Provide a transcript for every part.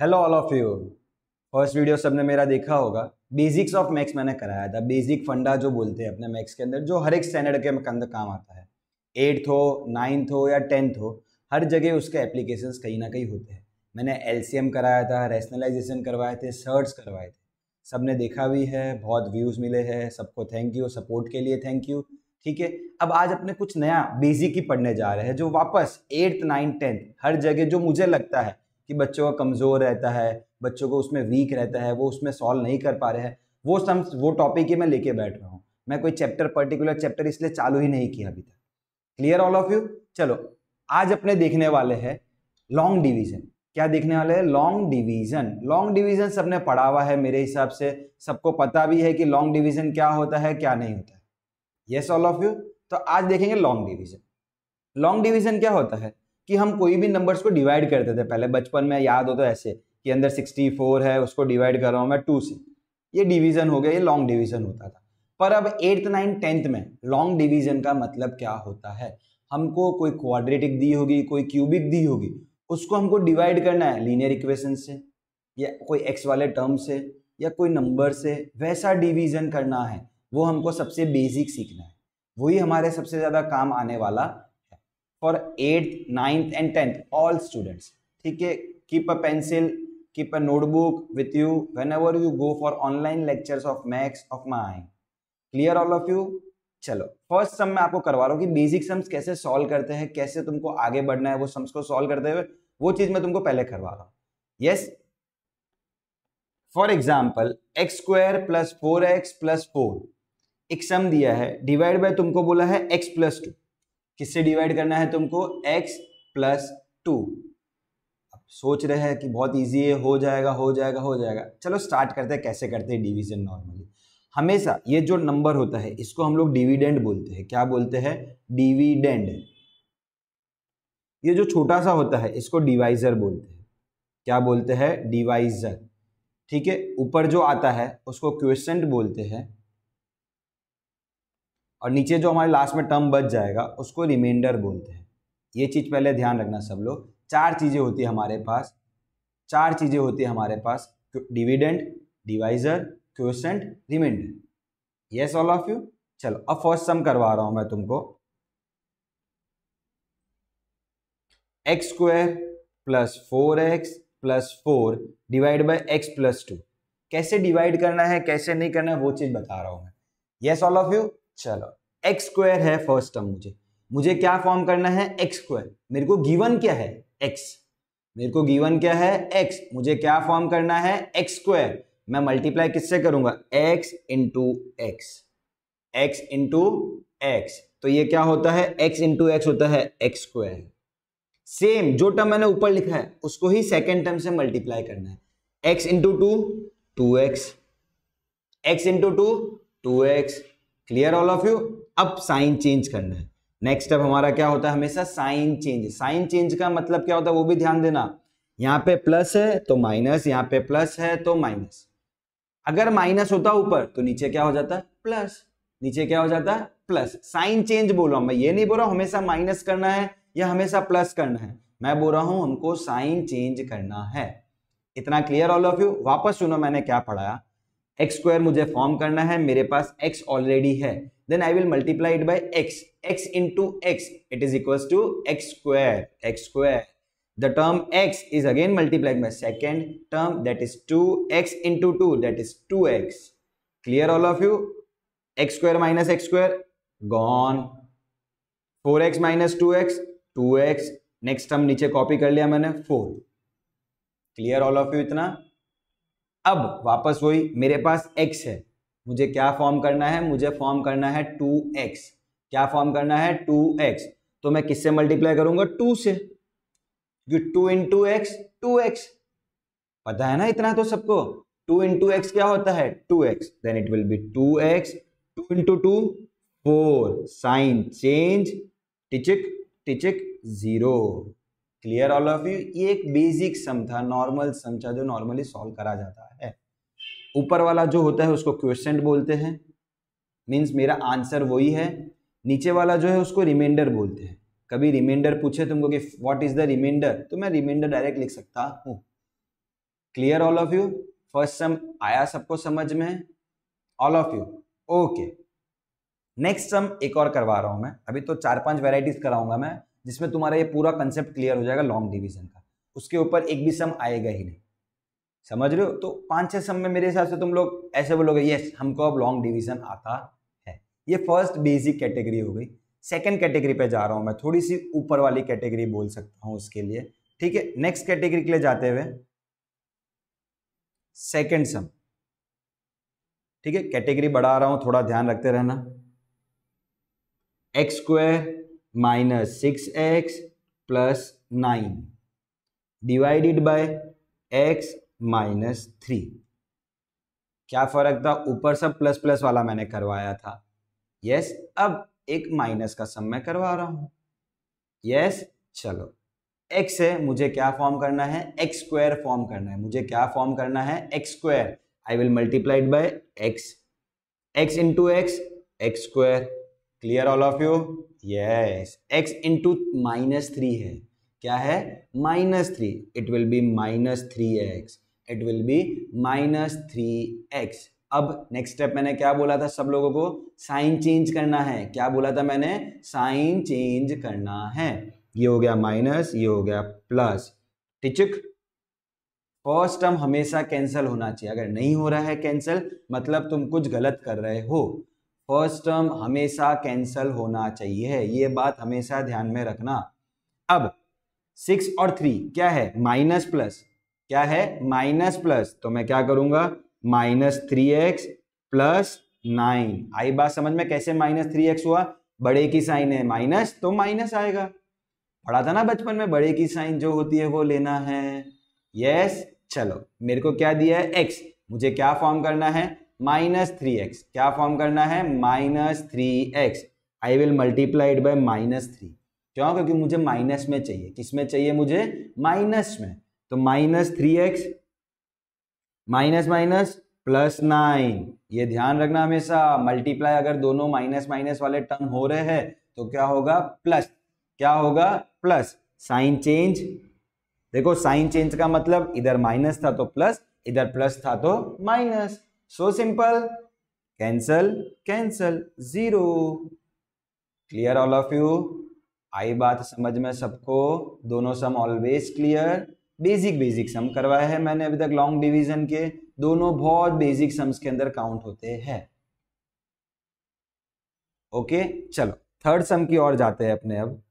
Hello all of you first video सबने मेरा देखा होगा बेसिक्स ऑफ मैक्स मैंने कराया था बेसिक फंडा जो बोलते हैं अपने मैक्स के अंदर जो हर एक स्टैंडर्ड के अंदर काम आता है एट्थ हो नाइन्थ हो या टेंथ हो हर जगह उसके एप्लीकेशन कहीं ना कहीं होते हैं मैंने एल कराया था रैशनलाइजेशन करवाए थे सर्च करवाए थे सब ने देखा भी है बहुत व्यूज़ मिले हैं सबको थैंक यू सपोर्ट के लिए थैंक यू ठीक है अब आज अपने कुछ नया बेसिक ही पढ़ने जा रहे हैं जो वापस एट्थ नाइन्थ टेंथ हर जगह जो मुझे लगता है कि बच्चों का कमज़ोर रहता है बच्चों को उसमें वीक रहता है वो उसमें सॉल्व नहीं कर पा रहे हैं वो सम वो टॉपिक ही मैं लेके बैठ रहा हूँ मैं कोई चैप्टर पर्टिकुलर चैप्टर इसलिए चालू ही नहीं किया अभी तक क्लियर ऑल ऑफ यू चलो आज अपने देखने वाले हैं लॉन्ग डिवीजन क्या देखने वाले हैं लॉन्ग डिवीजन लॉन्ग डिवीजन सबने पढ़ा हुआ है मेरे हिसाब से सबको पता भी है कि लॉन्ग डिवीजन क्या होता है क्या नहीं होता है येस ऑल ऑफ यू तो आज देखेंगे लॉन्ग डिवीजन लॉन्ग डिवीजन क्या होता है कि हम कोई भी नंबर्स को डिवाइड करते थे पहले बचपन में याद हो तो ऐसे कि अंदर 64 है उसको डिवाइड कर रहा हूँ मैं टू से ये डिवीज़न हो गया ये लॉन्ग डिवीज़न होता था पर अब एट्थ नाइन्थ टेंथ में लॉन्ग डिवीज़न का मतलब क्या होता है हमको कोई क्वाड्रेटिक दी होगी कोई क्यूबिक दी होगी उसको हमको डिवाइड करना है लीनियर इक्वेशन से या कोई एक्स वाले टर्म से या कोई नंबर से वैसा डिवीज़न करना है वो हमको सबसे बेसिक सीखना है वही हमारे सबसे ज़्यादा काम आने वाला for eighth ninth and tenth all students ठीक है keep a pencil keep a notebook with you whenever you go for online lectures of maths of my clear all of you चलो फर्स्ट सम मैं आपको करवा रहा हूँ कि basic sums कैसे सॉल्व करते हैं कैसे तुमको आगे बढ़ना है वो सम्स को सॉल्व करते हुए वो चीज मैं तुमको पहले करवा रहा हूँ yes for example x square plus four x plus four एक सम दिया है डिवाइड बाय तुमको बोला है एक्स प्लस टू किससे डिवाइड करना है तुमको एक्स प्लस टू अब सोच रहे हैं कि बहुत ईजी है हो जाएगा हो जाएगा हो जाएगा चलो स्टार्ट करते हैं कैसे करते हैं डिवीजन नॉर्मली हमेशा ये जो नंबर होता है इसको हम लोग डिविडेंड बोलते हैं क्या बोलते हैं डिविडेंड ये जो छोटा सा होता है इसको डिवाइजर बोलते हैं क्या बोलते हैं डिवाइजर ठीक है ऊपर जो आता है उसको क्वेश्चन बोलते हैं और नीचे जो हमारे लास्ट में टर्म बच जाएगा उसको रिमाइंडर बोलते हैं ये चीज़ पहले ध्यान रखना सब लोग चार चीज़ें होती है हमारे पास चार चीज़ें होती है हमारे पास dividend divisor quotient remainder yes all of you चलो अब फर्स्ट सम करवा रहा हूँ मैं तुमको x square plus four x plus four divide by x plus two कैसे डिवाइड करना है कैसे नहीं करना है वो चीज़ बता रहा हूँ मैं यस ऑल ऑफ यू चलो एक्स स्क्वायर है फर्स्ट टर्म मुझे मुझे क्या फॉर्म करना है एक्स स्क्वायर मेरे को गिवन क्या है एक्स मेरे को गिवन क्या है एक्स मुझे क्या फॉर्म करना है एक्स स्क्वायर मैं मल्टीप्लाई किससे करूंगा x into x x into x तो ये क्या होता है एक्स इंटू एक्स होता है एक्स स्क्वायर सेम जो टर्म मैंने ऊपर लिखा है उसको ही सेकेंड टर्म से मल्टीप्लाई करना है x into two two x x into two two x clear all of you अब साइन चेंज करना है नेक्स्ट स्टेप हमारा क्या होता है हमेशा साइन चेंज साइन चेंज का मतलब क्या होता है वो भी ध्यान देना यहाँ पे प्लस है तो माइनस यहाँ पे प्लस है तो माइनस अगर माइनस होता ऊपर तो नीचे क्या हो जाता प्लस नीचे क्या हो जाता है प्लस साइन चेंज बोल रहा हूं मैं ये नहीं बोल रहा हूं हमेशा माइनस करना है या हमेशा प्लस करना है मैं बोल रहा हूं हमको साइन चेंज करना है इतना क्लियर ऑल ऑफ यू वापस सुनो मैंने क्या पढ़ाया एक्स स्क्वायर मुझे फॉर्म करना है मेरे पास एक्स ऑलरेडी है then I will multiply it by x x two x it is equal to x square x square by second term that is two x into two that is two x clear all of you x square minus x square gone four x minus two x two x next term नीचे copy कर लिया मैंने four clear all of you इतना अब वापस वही मेरे पास x है मुझे क्या फॉर्म करना है मुझे फॉर्म करना है टू एक्स क्या फॉर्म करना है टू एक्स तो मैं किससे मल्टीप्लाई करूंगा टू से क्योंकि two two x two x पता है ना इतना तो सबको टू इंटू एक्स क्या होता है two x then it will be two x two into two four sign change टिचिक टिचिक zero clear all of you ये एक बेसिक सम था नॉर्मल सम था जो नॉर्मली सॉल्व करा जाता ऊपर वाला जो होता है उसको क्वेश्चन बोलते हैं मीन्स मेरा आंसर वही है नीचे वाला जो है उसको रिमाइंडर बोलते हैं कभी रिमाइंडर पूछे तुमको कि व्हाट इज द रिमाइंडर तो मैं रिमाइंडर डायरेक्ट लिख सकता हूँ clear all of you first sum आया सबको समझ में all of you okay next sum एक और करवा रहा हूँ मैं अभी तो चार पांच वेराइटीज कराऊंगा मैं जिसमें तुम्हारा ये पूरा कंसेप्ट क्लियर हो जाएगा लॉन्ग डिविजन का उसके ऊपर एक भी सम आएगा ही नहीं समझ रहे हो तो पांच छह सम में मेरे हिसाब से तुम लोग ऐसे बोलोगे यस हमको अब लॉन्ग डिवीजन आता है ये फर्स्ट बेसिक कैटेगरी हो गई सेकेंड कैटेगरी पे जा रहा हूं मैं थोड़ी सी ऊपर वाली कैटेगरी बोल सकता हूँ उसके लिए ठीक है नेक्स्ट कैटेगरी के लिए जाते हुए सेकेंड सम ठीक है कैटेगरी बढ़ा रहा हूं थोड़ा ध्यान रखते रहना x square minus six x plus nine divided by x minus three क्या फ़र्क था ऊपर सब प्लस प्लस वाला मैंने करवाया था यस अब एक माइनस का सम मैं करवा रहा हूं यस चलो एक्स है मुझे क्या फॉर्म करना है एक्स स्क्वायर फॉर्म करना है मुझे क्या फॉर्म करना है x square I will multiplied by x x into x x square clear all of you yes x into minus three है क्या है minus three it will be minus three x it will be minus three x अब next step मैंने क्या बोला था सब लोगों को साइन चेंज करना है क्या बोला था मैंने साइन चेंज करना है ये हो गया माइनस ये हो गया प्लस टिचक फर्स्ट टर्म हमेशा कैंसिल होना चाहिए अगर नहीं हो रहा है कैंसिल मतलब तुम कुछ गलत कर रहे हो फर्स्ट टर्म हमेशा कैंसिल होना चाहिए ये बात हमेशा ध्यान में रखना अब सिक्स और थ्री क्या है माइनस प्लस क्या है माइनस प्लस तो मैं क्या करूंगा minus three x plus nine आई बात समझ में कैसे माइनस थ्री एक्स हुआ बड़े की साइन है माइनस तो माइनस आएगा पढ़ा था ना बचपन में बड़े की साइन जो होती है वो लेना है यस चलो मेरे को क्या दिया है एक्स मुझे क्या फॉर्म करना है माइनस थ्री एक्स क्या फॉर्म करना है minus three x I will multiplied by minus three क्यों क्योंकि मुझे माइनस में चाहिए किस में चाहिए मुझे माइनस में तो minus three x minus minus plus nine ये ध्यान रखना हमेशा मल्टीप्लाई अगर दोनों माइनस माइनस वाले टर्म हो रहे हैं तो क्या होगा प्लस क्या होगा प्लस साइन चेंज देखो साइन चेंज का मतलब इधर माइनस था तो प्लस इधर प्लस था तो minus so simple cancel cancel zero clear all of you आई बात समझ में सबको दोनों sum always clear basic basic sum करवाया है मैंने अभी तक लॉन्ग डिवीजन के दोनों बहुत बेसिक सम्स के अंदर काउंट होते हैं ओके चलो थर्ड सम की ओर जाते हैं अपने अब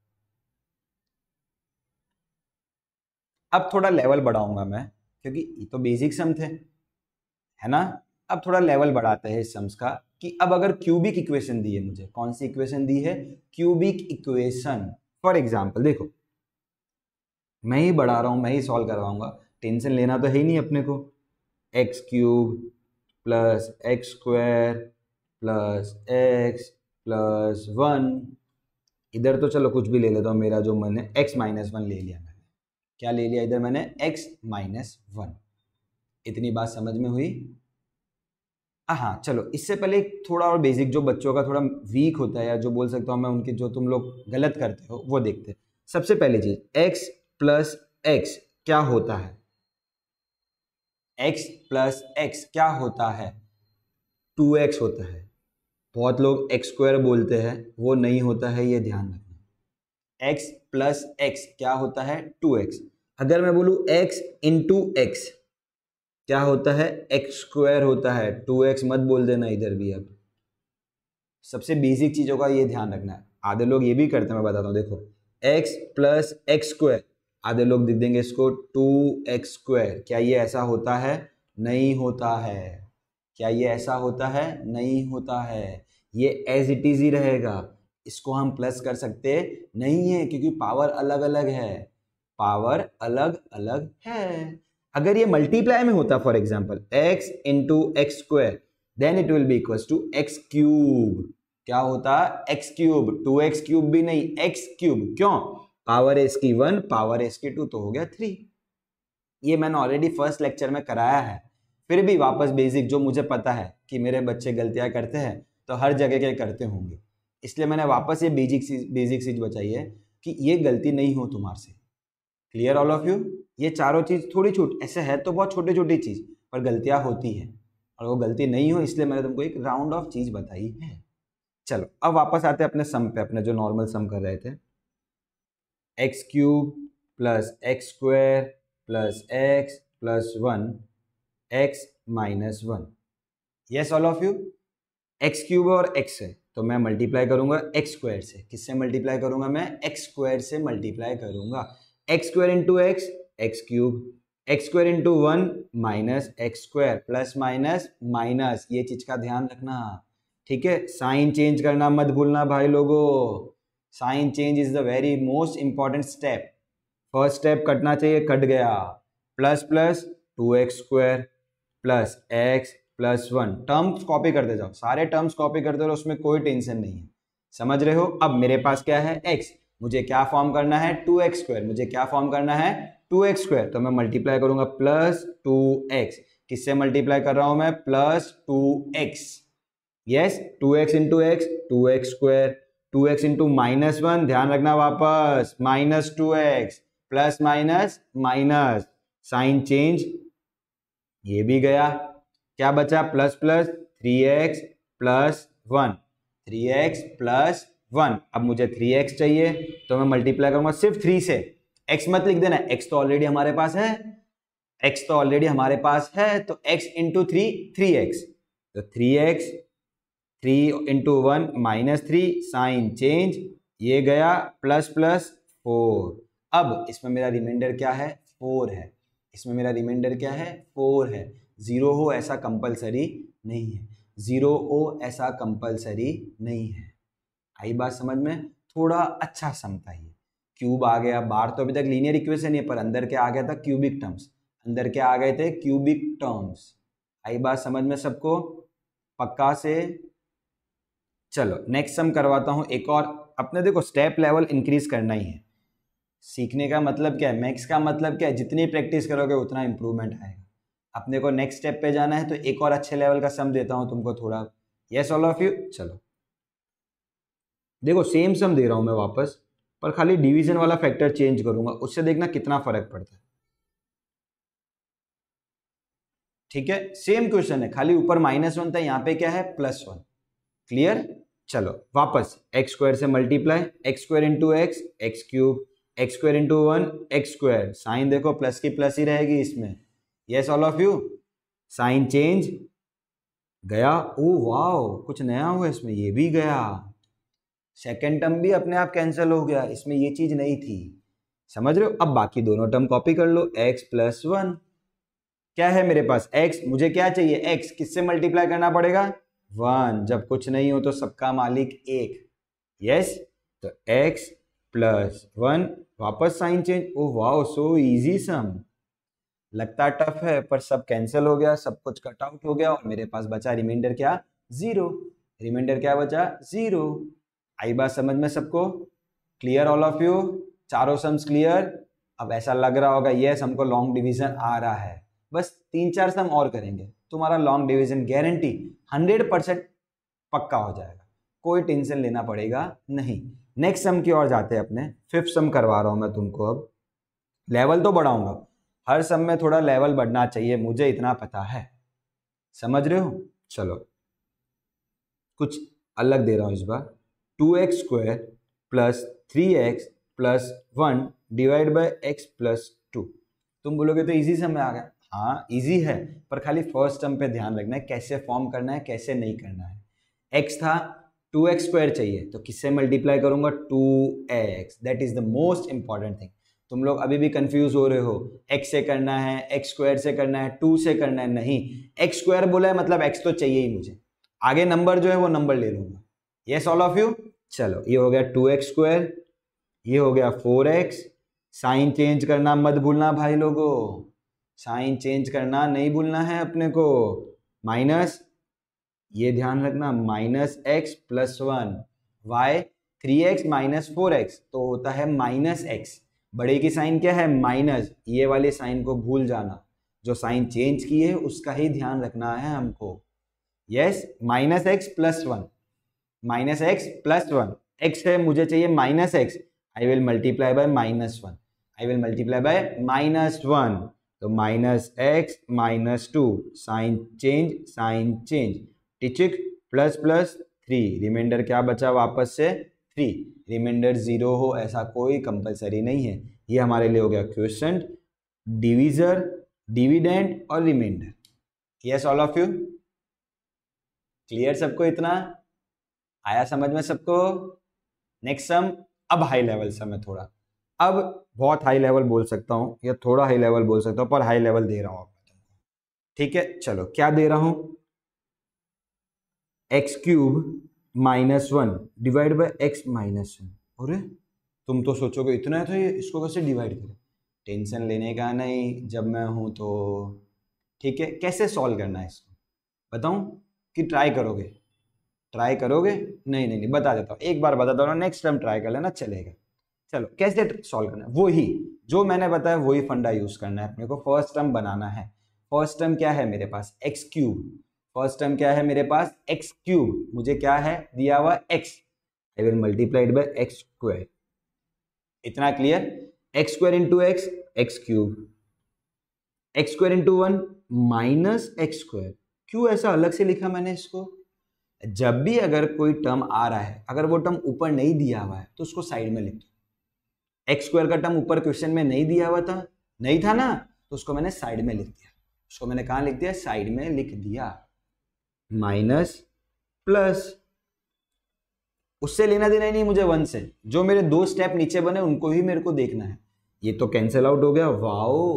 अब थोड़ा लेवल बढ़ाऊंगा मैं क्योंकि ये तो बेसिक सम थे है ना अब थोड़ा लेवल बढ़ाते हैं इस सम्स का कि अब अगर क्यूबिक इक्वेशन दी है मुझे कौन सी इक्वेशन दी है क्यूबिक इक्वेशन फॉर एग्जाम्पल देखो मैं ही बढ़ा रहा हूँ मैं ही सॉल्व करवाऊँगा टेंशन लेना तो है ही नहीं अपने को x cube plus x square plus x plus one इधर तो चलो कुछ भी ले लेता हूँ मेरा जो मन है एक्स माइनस वन ले लिया मैंने क्या ले लिया इधर मैंने एक्स माइनस वन इतनी बात समझ में हुई हाँ, हाँ चलो इससे पहले थोड़ा और बेसिक जो बच्चों का थोड़ा वीक होता है या जो बोल सकता हूँ मैं उनके जो तुम लोग गलत करते हो वो देखते हैं सबसे पहली चीज़ एक्स प्लस एक्स क्या होता है एक्स प्लस एक्स क्या होता है टू एक्स होता है बहुत लोग एक्स स्क्वायर बोलते हैं वो नहीं होता है ये ध्यान रखना एक्स प्लस एक्स क्या होता है टू एक्स अगर मैं बोलूँ एक्स इंटू एक्स क्या होता है एक्स स्क्वायर होता है टू एक्स मत बोल देना इधर भी अब सबसे बेसिक चीज़ों का ये ध्यान रखना है आधे लोग ये भी करते हैं मैं बताता हूँ देखो एक्स प्लस एक्स स्क्वायर आधे लोग दिख देंगे इसको टू एक्स स्क्वायर क्या ये ऐसा होता है नहीं होता है क्या ये ऐसा होता है नहीं होता है ये एज इट इज ही रहेगा इसको हम प्लस कर सकते नहीं है क्योंकि पावर अलग अलग है पावर अलग अलग है अगर ये मल्टीप्लाई में होता for example x into x square then it will be equal to x cube क्या होता x cube two x cube भी नहीं एक्स क्यूब क्यों पावर एस की वन पावर एस की टू तो हो गया थ्री ये मैंने ऑलरेडी फर्स्ट लेक्चर में कराया है फिर भी वापस बेसिक जो मुझे पता है कि मेरे बच्चे गलतियाँ करते हैं तो हर जगह के करते होंगे इसलिए मैंने वापस ये बेसिक चीज बेसिक चीज़ बचाई है कि ये गलती नहीं हो तुम्हारे से क्लियर ऑल ऑफ यू ये चारों चीज़ थोड़ी छूट ऐसे है तो बहुत छोटी छोटी चीज़ पर गलतियाँ होती है और वो गलती नहीं हो इसलिए मैंने तुमको एक राउंड ऑफ चीज़ बताई है चलो अब वापस आते हैं अपने सम पे अपने जो नॉर्मल सम कर रहे थे x cube plus x square plus x plus one x minus one yes all of you x cube और एक्स है तो मैं मल्टीप्लाई करूंगा एक्स स्क्वायर से किससे मल्टीप्लाई करूंगा मैं एक्स स्क्वायर से मल्टीप्लाई करूंगा x square into x x cube x square into one minus x square plus minus minus ये चीज़ का ध्यान रखना ठीक है साइन चेंज करना मत भूलना भाई लोगों sign change is the very most important step first step कटना चाहिए कट गया plus plus two x square plus x plus one terms copy करते जाओ सारे टर्म्स कॉपी करते रहो उसमें कोई टेंशन नहीं है समझ रहे हो अब मेरे पास क्या है एक्स मुझे क्या फॉर्म करना है टू एक्स स्क्वायर मुझे क्या फॉर्म करना है टू एक्स स्क्वायर तो मैं मल्टीप्लाई करूंगा प्लस टू एक्स किससे मल्टीप्लाई कर रहा हूं मैं plus two x yes two x into x two x square two x into minus one ध्यान रखना वापस minus two x plus minus minus sign change ये भी गया क्या बचा plus plus three x plus one three x plus one अब मुझे थ्री एक्स चाहिए तो मैं मल्टीप्लाई करूंगा सिर्फ थ्री से एक्स मत लिख देना एक्स तो ऑलरेडी हमारे पास है एक्स तो ऑलरेडी हमारे पास है तो x into three three x तो three x three into one minus three sign change ये गया प्लस प्लस फोर अब इसमें मेरा रिमाइंडर क्या है फोर है इसमें मेरा रिमाइंडर क्या है फोर है ज़ीरो हो ऐसा कंपलसरी नहीं है ज़ीरो ओ ऐसा कंपलसरी नहीं है आई बात समझ में थोड़ा अच्छा समता ही क्यूब आ गया बाहर तो अभी तक लीनियर इक्वेशन है पर अंदर क्या आ गया था क्यूबिक टर्म्स अंदर क्या आ गए थे क्यूबिक टर्म्स आई बात समझ में सबको पक्का से चलो नेक्स्ट सम करवाता हूँ एक और अपने देखो स्टेप लेवल इंक्रीज करना ही है सीखने का मतलब क्या है मैक्स का मतलब क्या है जितनी प्रैक्टिस करोगे उतना इम्प्रूवमेंट आएगा अपने को नेक्स्ट स्टेप पे जाना है तो एक और अच्छे लेवल का सम देता हूँ तुमको थोड़ा येस ऑल ऑफ यू चलो देखो सेम सम दे रहा हूँ मैं वापस पर खाली डिवीजन वाला फैक्टर चेंज करूंगा उससे देखना कितना फर्क पड़ता है ठीक है सेम क्वेश्चन है खाली ऊपर माइनस वन था यहाँ पे क्या है प्लस वन क्लियर चलो वापस एक्स स्क्वायर से multiply x square into x x cube x square into one x square sign देखो प्लस की प्लस ही रहेगी इसमें yes all of you sign change गया ओ वाओ कुछ नया हुआ इसमें ये भी गया सेकेंड टर्म भी अपने आप कैंसिल हो गया इसमें ये चीज़ नहीं थी समझ रहे हो अब बाकी दोनों टर्म कॉपी कर लो एक्स प्लस वन क्या है मेरे पास एक्स मुझे क्या चाहिए एक्स किससे मल्टीप्लाई करना पड़ेगा वन जब कुछ नहीं हो तो सबका मालिक एक यस तो एक्स प्लस वन वापस sign change oh wow so easy sum लगता टफ है पर सब कैंसिल हो गया सब कुछ कट आउट हो गया और मेरे पास बचा रिमाइंडर क्या जीरो रिमाइंडर क्या बचा जीरो आई बात समझ में सबको क्लियर ऑल ऑफ यू चारों सम्स क्लियर अब ऐसा लग रहा होगा यस हमको लॉन्ग डिवीजन आ रहा है बस तीन चार सम और करेंगे तुम्हारा long division guarantee hundred percent पक्का हो जाएगा कोई टेंशन लेना पड़ेगा नहीं नेक्स्ट सम की ओर जाते हैं अपने फिफ्थ सम करवा रहा हूँ मैं तुमको अब लेवल तो बढ़ाऊंगा हर सम में थोड़ा लेवल बढ़ना चाहिए मुझे इतना पता है समझ रहे हो चलो कुछ अलग दे रहा हूँ इस बार two x square plus three x plus one divide by x plus two तुम बोलोगे तो इजी समय आ गया हाँ इजी है पर खाली फर्स्ट टर्म पे ध्यान रखना है कैसे फॉर्म करना है कैसे नहीं करना है x था टू एक्स स्क्वायर चाहिए तो किससे मल्टीप्लाई करूंगा two x that is the most important thing तुम लोग अभी भी कंफ्यूज हो रहे हो x से करना है x स्क्वायर से करना है टू से करना है नहीं x स्क्वायर बोला है मतलब x तो चाहिए ही मुझे आगे नंबर जो है वो नंबर ले लूंगा येस ऑल ऑफ यू चलो ये हो गया टू एक्स स्क्वायर ये हो गया फोर एक्स साइन चेंज करना मत भूलना भाई लोगों साइन चेंज करना नहीं भूलना है अपने को माइनस ये ध्यान रखना minus x plus one Y three x minus four x तो होता है माइनस एक्स बड़े की साइन क्या है माइनस ये वाले साइन को भूल जाना जो साइन चेंज किए है उसका ही ध्यान रखना है हमको yes minus x plus one minus x plus one x है मुझे चाहिए minus x I will multiply by minus one I will multiply by minus one तो minus x minus two sign change sign change टिचिक plus plus three remainder क्या बचा वापस से three remainder zero हो ऐसा कोई कंपलसरी नहीं है ये हमारे लिए हो गया क्वेश्चन डिविजर डिविडेंड और remainder yes all of you clear सबको इतना आया समझ में सबको नेक्स्ट सम अब हाई लेवल सम है थोड़ा अब बहुत हाई लेवल बोल सकता हूँ या थोड़ा हाई लेवल बोल सकता हूँ पर हाई लेवल दे रहा हूँ आपको ठीक है चलो क्या दे रहा हूँ x cube minus one divide by x minus one और तुम तो सोचोगे इतना है तो ये इसको कैसे डिवाइड करें टेंशन लेने का नहीं जब मैं हूँ तो ठीक है कैसे सॉल्व करना है इसको बताऊँ कि ट्राई करोगे ट्राई करोगे नहीं नहीं नहीं बता देता हूँ एक बार बता दो नेक्स्ट टाइम ट्राई कर लेना चलेगा चलो कैसे सॉल्व करना है वो ही जो मैंने बताया वही फंडा यूज करना है अपने को फर्स्ट टर्म बनाना है फर्स्ट टर्म क्या है मेरे पास एक्स क्यूब फर्स्ट टर्म क्या है मेरे पास एक्स क्यूब मुझे क्या है दिया हुआ x I will multiplied by x square इतना clear x square into x x cube x square into one minus x square क्यों ऐसा अलग से लिखा मैंने इसको जब भी अगर कोई टर्म आ रहा है अगर वो टर्म ऊपर नहीं दिया हुआ है तो उसको साइड में लिख दो एक्स स्क्वायर का टर्म ऊपर क्वेश्चन में नहीं दिया हुआ था नहीं था ना तो उसको मैंने साइड में लिख दिया उसको मैंने कहा लिख दिया साइड में लिख दिया माइनस प्लस उससे लेना देना ही नहीं मुझे वन से जो मेरे दो स्टेप नीचे बने उनको ही मेरे को देखना है ये तो कैंसिल आउट हो गया वाओ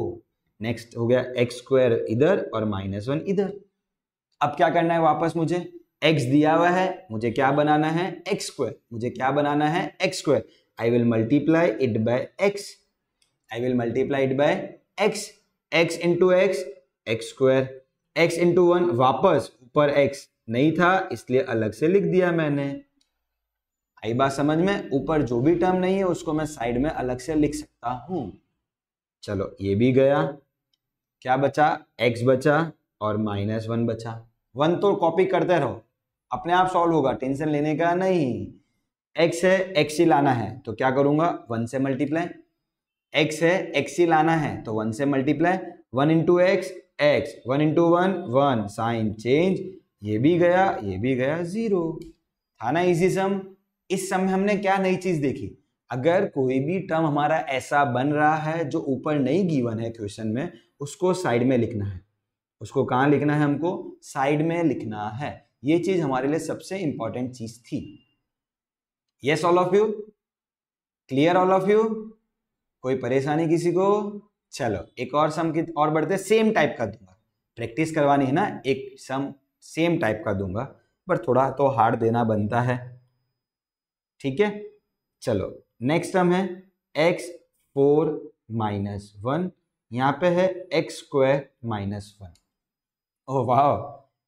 नेक्स्ट हो गया एक्स स्क्वायर इधर और माइनस वन इधर अब क्या करना है वापस मुझे एक्स दिया हुआ है मुझे क्या बनाना है एक्स स्क्वायर मुझे क्या बनाना है x square I will multiply it by x I will multiply it by x x into x x square x into one वापस ऊपर एक्स नहीं था इसलिए अलग से लिख दिया मैंने आई बात समझ में ऊपर जो भी टर्म नहीं है उसको मैं साइड में अलग से लिख सकता हूं चलो ये भी गया क्या बचा x बचा और माइनस वन बचा वन तो कॉपी करते रहो अपने आप सॉल्व होगा टेंशन लेने का नहीं एक्स है एक्स ही लाना है तो क्या करूंगा वन से मल्टीप्लाई एक्स है एक्स ही लाना है तो वन से multiply one into x x one into one one sign change ये भी गया ये भी गया जीरो था ना इजी सम इस सम में हमने क्या नई चीज देखी अगर कोई भी टर्म हमारा ऐसा बन रहा है जो ऊपर नहीं गिवन है क्वेश्चन में उसको साइड में लिखना है उसको कहाँ लिखना है हमको साइड में लिखना है ये चीज़ हमारे लिए सबसे इंपॉर्टेंट चीज़ थी yes all of you clear all of you कोई परेशानी किसी को चलो एक और सम की और बढ़ते सेम टाइप का दूंगा प्रैक्टिस करवानी है ना एक सम सेम टाइप का दूंगा पर थोड़ा तो हार्ड देना बनता है ठीक है चलो नेक्स्ट सम है एक्स फोर माइनस वन यहाँ पे है एक्स स्क्वायर माइनस वन ओह वाह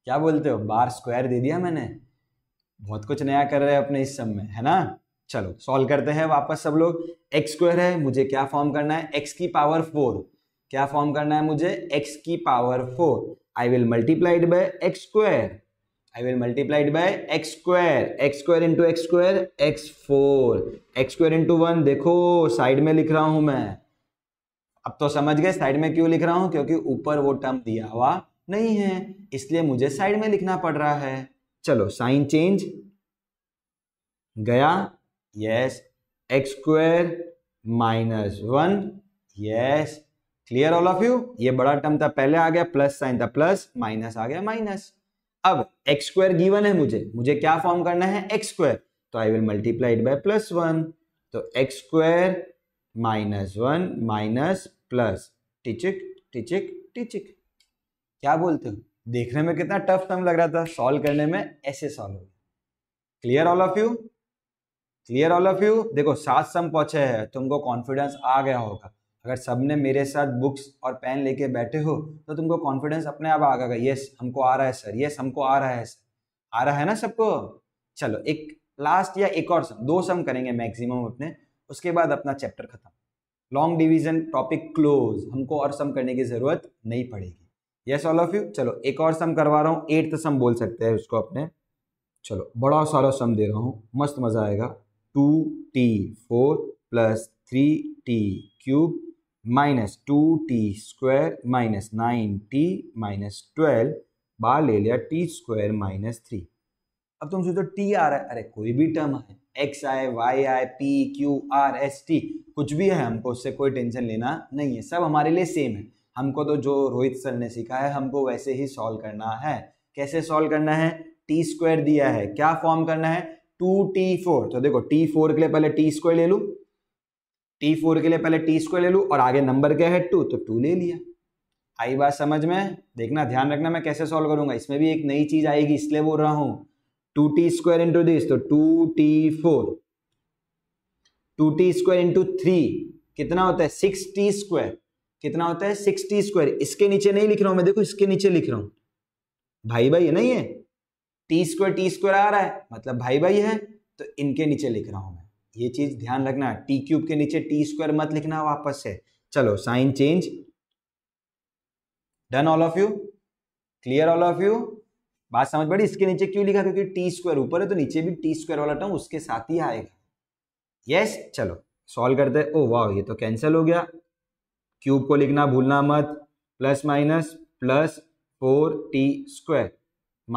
क्या बोलते हो बार स्क्वायर दे दिया मैंने बहुत कुछ नया कर रहे हैं अपने इस सब में है ना चलो सॉल्व करते हैं वापस सब लोग एक्स स्क्वायर है मुझे क्या फॉर्म करना है एक्स की पावर फोर क्या फॉर्म करना है मुझे एक्स की power four I will multiplied by x square I will multiplied by x square x square into x square x four x square into one देखो side में लिख रहा हूं मैं अब तो समझ गए साइड में क्यों लिख रहा हूं क्योंकि ऊपर वो टर्म दिया हुआ नहीं है इसलिए मुझे साइड में लिखना पड़ रहा है चलो साइन चेंज गया yes x square minus one yes clear all of you ये बड़ा टर्म था पहले आ गया प्लस साइन था प्लस माइनस आ गया माइनस अब एक्स स्क्वायर गिवन है मुझे मुझे क्या फॉर्म करना है एक्स स्क्वायर तो I will multiplied by plus one तो x square minus one minus plus टिचिक टिचिक टिचिक क्या बोलते हो देखने में कितना टफ सम लग रहा था सॉल्व करने में ऐसे सॉल्व हो clear all of you clear all of you देखो सात सम पहुंचे हैं तुमको कॉन्फिडेंस आ गया होगा अगर सबने मेरे साथ बुक्स और पेन लेके बैठे हो तो तुमको कॉन्फिडेंस अपने आप आ गया यस हमको आ रहा है सर यस हमको आ रहा है सर आ रहा है ना सबको चलो एक लास्ट या एक और सम दो सम करेंगे मैक्सिमम अपने उसके बाद अपना चैप्टर खत्म लॉन्ग डिवीजन टॉपिक क्लोज हमको और सम करने की ज़रूरत नहीं पड़ेगी यस ऑल ऑफ यू चलो एक और सम करवा रहा हूँ एट्थ सम बोल सकते हैं उसको अपने चलो बड़ा सारा सम दे रहा हूँ मस्त मज़ा आएगा two t four plus three t cube minus two t square minus nine t minus twelve बार ले लिया टी स्क्वायर माइनस थ्री अब तुम सोचो टी आ रहा है अरे कोई भी टर्म है एक्स आए वाई आए p q r s t कुछ भी है हमको उससे कोई टेंशन लेना नहीं है सब हमारे लिए सेम है हमको तो जो रोहित सर ने सीखा है हमको वैसे ही सॉल्व करना है कैसे सॉल्व करना है टी स्क्वायर दिया है क्या फॉर्म करना है टू टी फोर तो देखो टी फोर के लिए पहले टी स्क्वायर ले लू टी फोर के लिए पहले टी स्क्वायर ले लू और आगे नंबर क्या है टू तो टू ले लिया आई बात समझ में देखना ध्यान रखना मैं कैसे सॉल्व करूंगा इसमें भी एक नई चीज आएगी इसलिए बोल रहा हूं two t square into this तो two t four two t square into three कितना होता है सिक्स टी स्क्वायर कितना होता है सिक्सटी स्क्वायर इसके नीचे नहीं लिख रहा हूं मैं देखो इसके नीचे लिख रहा हूं भाई भाई है नहीं है टी स्क्वायर टी स्क्वायर आ रहा है मतलब भाई भाई है तो इनके नीचे लिख रहा हूं मैं ये चीज ध्यान रखना टी क्यूब के नीचे टी स्क्वायर मत लिखना वापस से चलो sign change done all of you clear all of you बात समझ पड़ी इसके नीचे क्यों लिखा क्योंकि टी स्क्वायर ऊपर है तो नीचे भी टी स्क्वायर वाला टर्म उसके साथ ही आएगा यस yes? चलो सॉल्व करते ओ वाह oh, ये तो कैंसिल हो गया क्यूब को लिखना भूलना मत plus minus plus four t square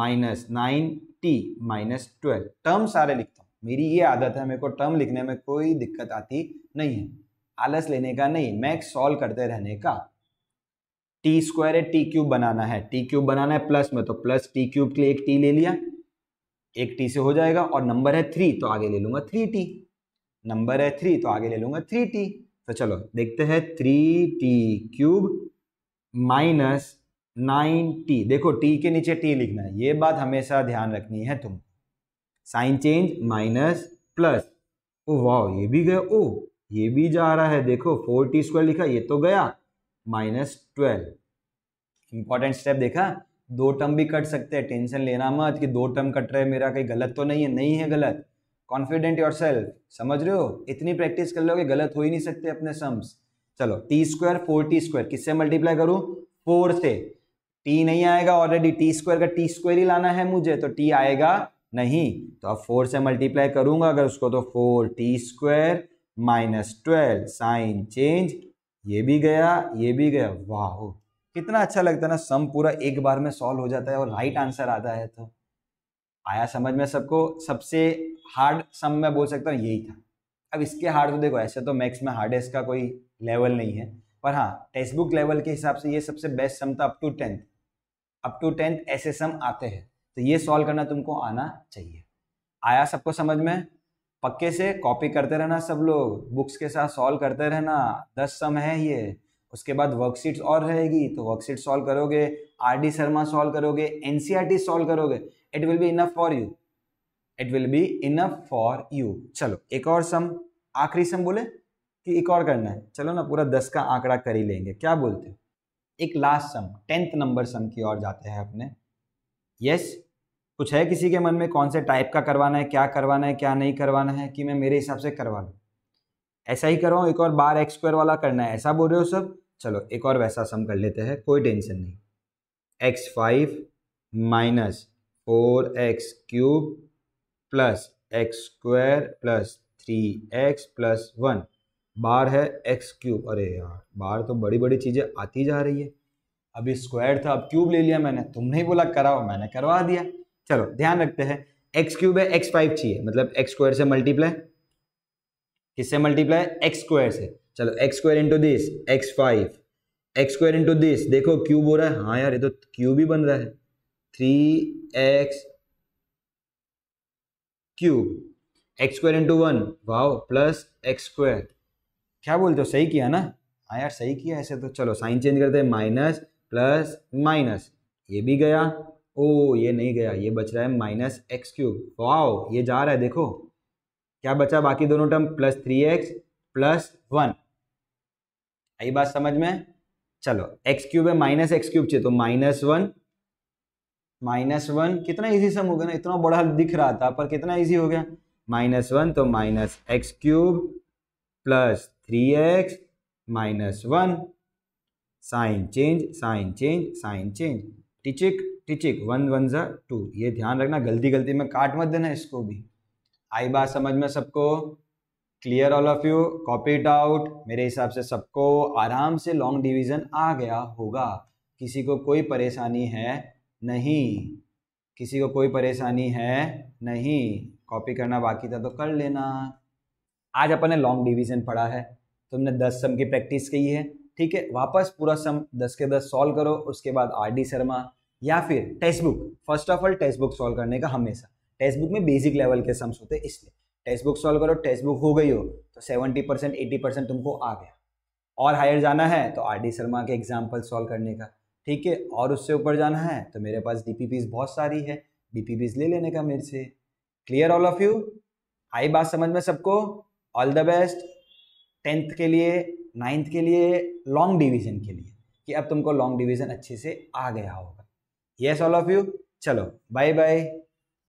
minus nine t minus twelve term सारे लिखता हूँ मेरी ये आदत है मेरे को टर्म लिखने में कोई दिक्कत आती नहीं है आलस लेने का नहीं मैक्स सॉल्व करते रहने का टी स्क्वायर है टी क्यूब बनाना है टी क्यूब बनाना है प्लस में तो प्लस टी क्यूब के लिए एक टी ले लिया एक टी से हो जाएगा और नंबर है थ्री तो आगे ले लूंगा थ्री टी नंबर है थ्री तो आगे ले लूंगा थ्री टी तो चलो देखते हैं three t cube minus nine t देखो टी के नीचे टी लिखना है ये बात हमेशा ध्यान रखनी है तुम साइन चेंज माइनस प्लस ओ वाह ये भी गया ओ ये भी जा रहा है देखो फोर टी स्क्वायर लिखा ये तो गया माइनस ट्वेल्व इंपॉर्टेंट स्टेप देखा दो टर्म भी कट सकते हैं टेंशन लेना मत कि दो टर्म कट रहे मेरा कहीं गलत तो नहीं है नहीं है गलत कॉन्फिडेंट योर समझ रहे हो इतनी प्रैक्टिस कर लो कि गलत हो ही नहीं सकते अपने सम्स चलो t square four t square किससे मल्टीप्लाई करूं फोर से टी नहीं आएगा ऑलरेडी टी स्क्वायर का टी स्क्वायर ही लाना है मुझे तो टी आएगा नहीं तो अब फोर से मल्टीप्लाई करूंगा अगर उसको तो four t square minus twelve sign change ये भी गया ये भी गया वाह कितना अच्छा लगता है ना सम पूरा एक बार में सॉल्व हो जाता है और राइट आंसर आता है तो आया समझ में सबको सबसे हार्ड सम मैं बोल सकता हूँ यही था अब इसके हार्ड तो देखो ऐसे तो मैक्स में हार्डेस्ट का कोई लेवल नहीं है पर हाँ टेक्स्ट बुक लेवल के हिसाब से ये सबसे बेस्ट सम था up to tenth up to tenth ऐसे सम आते हैं तो ये सॉल्व करना तुमको आना चाहिए आया सबको समझ में पक्के से कॉपी करते रहना सब लोग बुक्स के साथ सॉल्व करते रहना दस सम है ये उसके बाद वर्कशीट्स और रहेगी तो वर्कशीट सॉल्व करोगे आर डी शर्मा सॉल्व करोगे N C R T solve करोगे it will be enough for you it will be enough for you चलो एक और सम आखिरी सम बोले कि एक और करना है चलो ना पूरा दस का आंकड़ा कर ही लेंगे क्या बोलते हो एक last sum tenth number sum की ओर जाते हैं अपने यस yes, कुछ है किसी के मन में कौन से टाइप का करवाना है क्या करवाना है क्या नहीं करवाना है कि मैं मेरे हिसाब से करवा लूँ ऐसा ही करवाऊँ एक और बार एक्स स्क्वायर वाला करना है ऐसा बोल रहे हो सब चलो एक और वैसा सम कर लेते हैं कोई टेंशन नहीं x five minus four x cube plus x square plus three x plus one बार है एक्स क्यूब अरे यार बार तो बड़ी बड़ी चीज़ें आती जा रही है अभी स्क्वायर था अब क्यूब ले लिया मैंने तुमने ही बोला कराओ मैंने करवा दिया चलो ध्यान रखते हैं एक्स क्यूब है एक्स फाइव चाहिए मतलब एक्स स्क्वायर से मल्टीप्लाई किससे मल्टीप्लाई एक्स स्क्वायर से चलो x square into this x five x square into this देखो क्यूब हो रहा है हाँ यार ये तो क्यूब ही बन रहा है three x cube x square into one wow plus x square क्या बोलते हो सही किया ना हाँ यार सही किया ऐसे तो चलो साइन चेंज करते हैं माइनस प्लस माइनस ये भी गया ओ ये नहीं गया ये बच रहा है माइनस एक्स क्यूब वाओ ये जा रहा है देखो क्या बचा बाकी दोनों term plus three x plus one आई बात समझ में चलो एक्स क्यूब है माइनस एक्स क्यूब चाहिए तो माइनस वन माइनस वन कितना इजी सम हो गया ना इतना बड़ा दिख रहा था पर कितना इजी हो गया माइनस वन तो minus x cube plus three x minus one sign change sign change sign change टिचिक टिचिक वन वन ज़ा टू ये ध्यान रखना गलती गलती में काट मत देना इसको भी आई बात समझ में सबको clear all of you copy it out मेरे हिसाब से सबको आराम से लॉन्ग डिवीजन आ गया होगा किसी को कोई परेशानी है नहीं किसी को कोई परेशानी है नहीं कॉपी करना बाकी था तो कर लेना आज अपन ने लॉन्ग डिवीजन पढ़ा है तुमने दस सम की प्रैक्टिस की है ठीक है वापस पूरा सम दस के दस सॉल्व करो उसके बाद आर डी शर्मा या फिर text book first of all text book solve करने का हमेशा टेक्स्ट बुक में बेसिक लेवल के सम्स होते हैं इसलिए टेक्स्ट बुक सॉल्व करो टेक्स्ट बुक हो गई हो तो सेवेंटी परसेंट एटी परसेंट तुमको आ गया और हायर जाना है तो आर डी शर्मा के एग्जाम्पल सॉल्व करने का ठीक है और उससे ऊपर जाना है तो मेरे पास डीपीपीज बहुत सारी है डीपीपीज ले लेने का मेरे से क्लियर ऑल ऑफ यू आई बात समझ में सबको ऑल द बेस्ट टेंथ के लिए नाइन्थ के लिए लॉन्ग डिवीजन के लिए कि अब तुमको लॉन्ग डिवीजन अच्छे से आ गया होगा येस ऑल ऑफ यू चलो बाय बाय